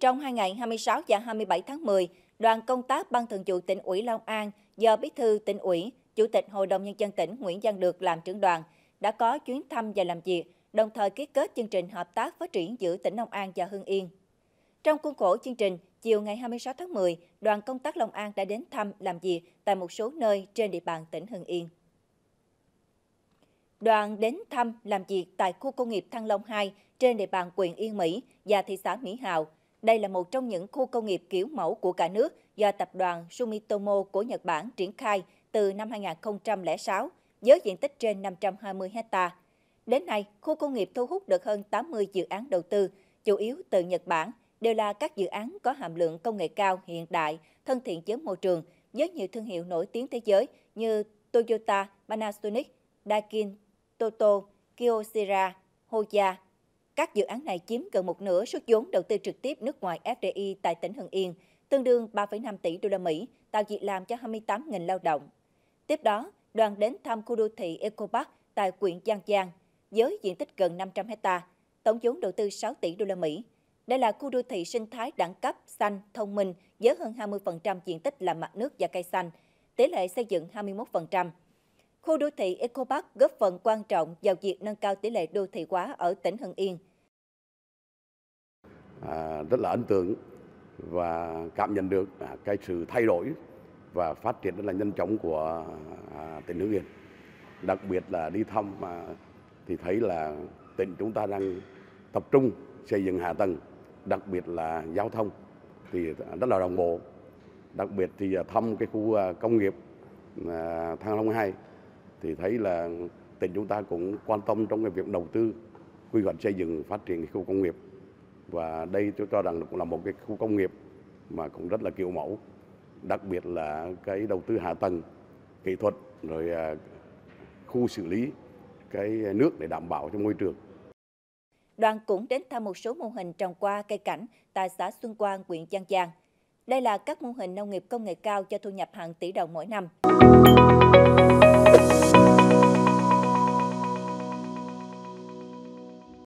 Trong hai ngày 26 và 27 tháng 10, đoàn công tác Ban Thường vụ tỉnh ủy Long An do Bí thư tỉnh ủy, Chủ tịch Hội đồng Nhân dân tỉnh Nguyễn Văn Được làm trưởng đoàn đã có chuyến thăm và làm việc, đồng thời ký kết chương trình hợp tác phát triển giữa tỉnh Long An và Hưng Yên. Trong khuôn khổ chương trình, chiều ngày 26 tháng 10, đoàn công tác Long An đã đến thăm làm việc tại một số nơi trên địa bàn tỉnh Hưng Yên. Đoàn đến thăm làm việc tại khu công nghiệp Thăng Long 2 trên địa bàn huyện Yên Mỹ và thị xã Mỹ Hào – đây là một trong những khu công nghiệp kiểu mẫu của cả nước do tập đoàn Sumitomo của Nhật Bản triển khai từ năm 2006 với diện tích trên 520 ha. Đến nay, khu công nghiệp thu hút được hơn 80 dự án đầu tư, chủ yếu từ Nhật Bản, đều là các dự án có hàm lượng công nghệ cao, hiện đại, thân thiện với môi trường, với nhiều thương hiệu nổi tiếng thế giới như Toyota, Panasonic, Daikin, Toto, Kyocera, Hoya, các dự án này chiếm gần một nửa số vốn đầu tư trực tiếp nước ngoài FDI tại tỉnh Hưng Yên, tương đương 3,5 tỷ đô la Mỹ, tạo việc làm cho 28.000 lao động. Tiếp đó, đoàn đến thăm khu đô thị Eco Park tại huyện Giang Giang với diện tích gần 500 hecta, tổng vốn đầu tư 6 tỷ đô la Mỹ. Đây là khu đô thị sinh thái đẳng cấp, xanh, thông minh với hơn 20% diện tích là mặt nước và cây xanh, tỷ lệ xây dựng 21%. Khu đô thị Eco Park góp phần quan trọng vào việc nâng cao tỷ lệ đô thị hóa ở tỉnh Hưng Yên – à, rất là ấn tượng và cảm nhận được à, cái sự thay đổi và phát triển rất là nhanh chóng của à, tỉnh Hưng Yên. Đặc biệt là đi thăm à, thì thấy là tỉnh chúng ta đang tập trung xây dựng hạ tầng, đặc biệt là giao thông thì rất là đồng bộ. Đặc biệt thì à, thăm cái khu à, công nghiệp à, Thăng Long 2 thì thấy là tỉnh chúng ta cũng quan tâm trong cái việc đầu tư quy hoạch xây dựng phát triển khu công nghiệp và đây tôi cho rằng cũng là một cái khu công nghiệp mà cũng rất là kiểu mẫu đặc biệt là cái đầu tư hạ tầng kỹ thuật rồi à, khu xử lý cái nước để đảm bảo cho môi trường đoàn cũng đến thăm một số mô hình trồng qua cây cảnh tại xã Xuân Quang, huyện Giang Giang. Đây là các mô hình nông nghiệp công nghệ cao cho thu nhập hàng tỷ đồng mỗi năm.